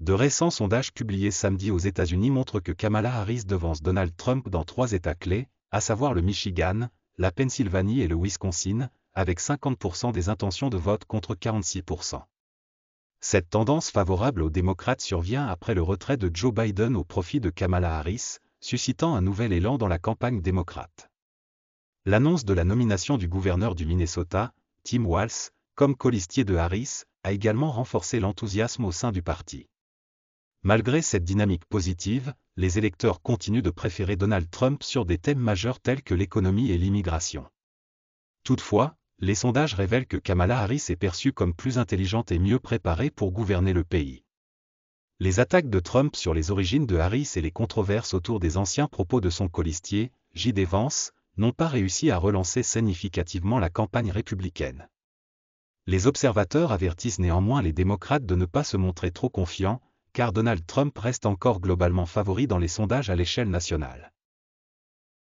De récents sondages publiés samedi aux États-Unis montrent que Kamala Harris devance Donald Trump dans trois États clés, à savoir le Michigan, la Pennsylvanie et le Wisconsin, avec 50% des intentions de vote contre 46%. Cette tendance favorable aux démocrates survient après le retrait de Joe Biden au profit de Kamala Harris, suscitant un nouvel élan dans la campagne démocrate. L'annonce de la nomination du gouverneur du Minnesota, Tim Walz, comme colistier de Harris, a également renforcé l'enthousiasme au sein du parti. Malgré cette dynamique positive, les électeurs continuent de préférer Donald Trump sur des thèmes majeurs tels que l'économie et l'immigration. Toutefois, les sondages révèlent que Kamala Harris est perçue comme plus intelligente et mieux préparée pour gouverner le pays. Les attaques de Trump sur les origines de Harris et les controverses autour des anciens propos de son colistier, J.D. Vance, n'ont pas réussi à relancer significativement la campagne républicaine. Les observateurs avertissent néanmoins les démocrates de ne pas se montrer trop confiants, car Donald Trump reste encore globalement favori dans les sondages à l'échelle nationale.